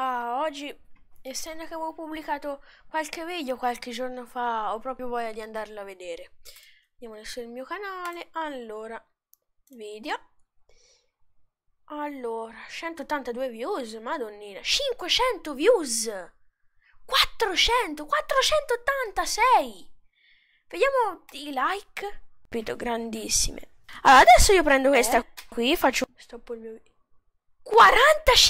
Ah, oggi, essendo che avevo pubblicato qualche video qualche giorno fa, ho proprio voglia di andarlo a vedere. Andiamo adesso nel mio canale, allora, video. Allora, 182 views, madonnina, 500 views, 400, 486. Vediamo i like, capito, grandissime. Allora, adesso io prendo questa eh? qui, faccio... Stoppo il mio video. 45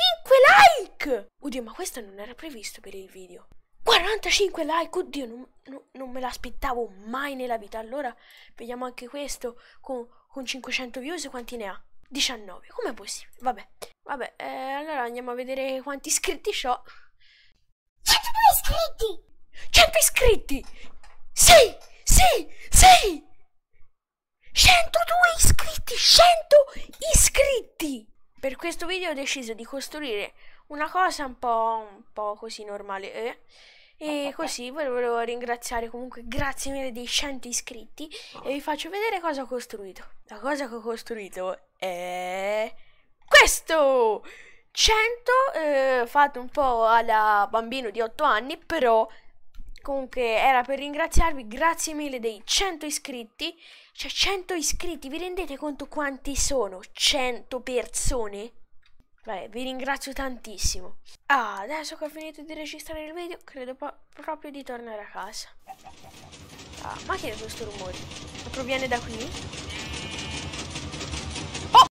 like! Oddio, ma questo non era previsto per il video. 45 like, oddio, non, non, non me l'aspettavo mai nella vita. Allora, vediamo anche questo con, con 500 views, quanti ne ha? 19, com'è possibile? Vabbè, vabbè, eh, allora andiamo a vedere quanti iscritti ho. 102 iscritti! 100 iscritti! Sì, sì, sì! 102 iscritti, 100 iscritti! Per questo video ho deciso di costruire una cosa un po', un po così normale eh? e così volevo ringraziare comunque grazie mille dei 100 iscritti e vi faccio vedere cosa ho costruito. La cosa che ho costruito è questo! 100 eh, fatto un po' alla bambino di 8 anni però comunque era per ringraziarvi, grazie mille dei 100 iscritti, cioè 100 iscritti, vi rendete conto quanti sono? 100 persone? Beh, vi ringrazio tantissimo. Ah, adesso che ho finito di registrare il video, credo proprio di tornare a casa. Ah, ma che è questo rumore? Proviene da qui?